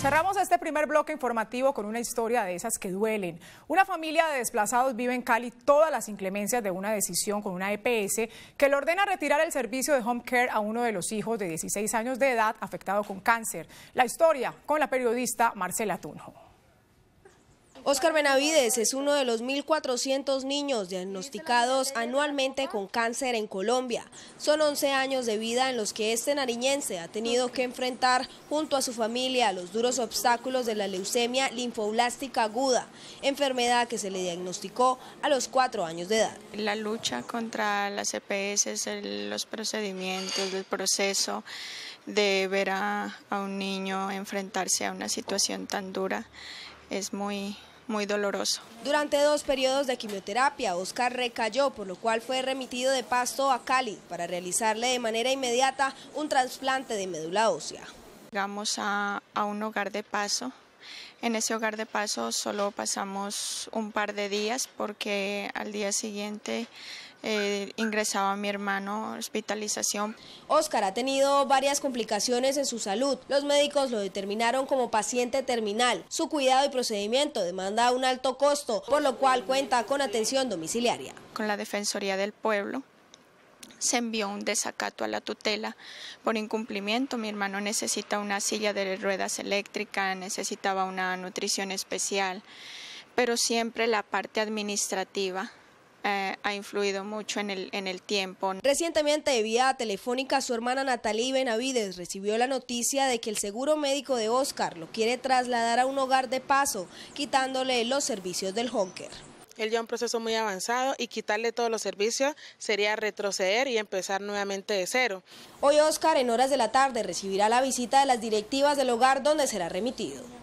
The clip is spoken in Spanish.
Cerramos este primer bloque informativo con una historia de esas que duelen. Una familia de desplazados vive en Cali todas las inclemencias de una decisión con una EPS que le ordena retirar el servicio de home care a uno de los hijos de 16 años de edad afectado con cáncer. La historia con la periodista Marcela Tunjo. Oscar Benavides es uno de los 1.400 niños diagnosticados anualmente con cáncer en Colombia. Son 11 años de vida en los que este nariñense ha tenido que enfrentar junto a su familia los duros obstáculos de la leucemia linfoblástica aguda, enfermedad que se le diagnosticó a los 4 años de edad. La lucha contra las EPS, los procedimientos, el proceso de ver a un niño enfrentarse a una situación tan dura es muy muy doloroso. Durante dos periodos de quimioterapia, Oscar recayó, por lo cual fue remitido de Pasto a Cali para realizarle de manera inmediata un trasplante de médula ósea. Llegamos a, a un hogar de paso. En ese hogar de paso solo pasamos un par de días porque al día siguiente eh, ingresaba mi hermano, hospitalización. Oscar ha tenido varias complicaciones en su salud. Los médicos lo determinaron como paciente terminal. Su cuidado y procedimiento demanda un alto costo, por lo cual cuenta con atención domiciliaria. Con la Defensoría del Pueblo se envió un desacato a la tutela por incumplimiento. Mi hermano necesita una silla de ruedas eléctrica, necesitaba una nutrición especial, pero siempre la parte administrativa eh, ha influido mucho en el, en el tiempo. Recientemente, vía telefónica, su hermana Natalie Benavides recibió la noticia de que el seguro médico de Oscar lo quiere trasladar a un hogar de paso, quitándole los servicios del honker él ya un proceso muy avanzado y quitarle todos los servicios sería retroceder y empezar nuevamente de cero. Hoy Oscar en horas de la tarde recibirá la visita de las directivas del hogar donde será remitido.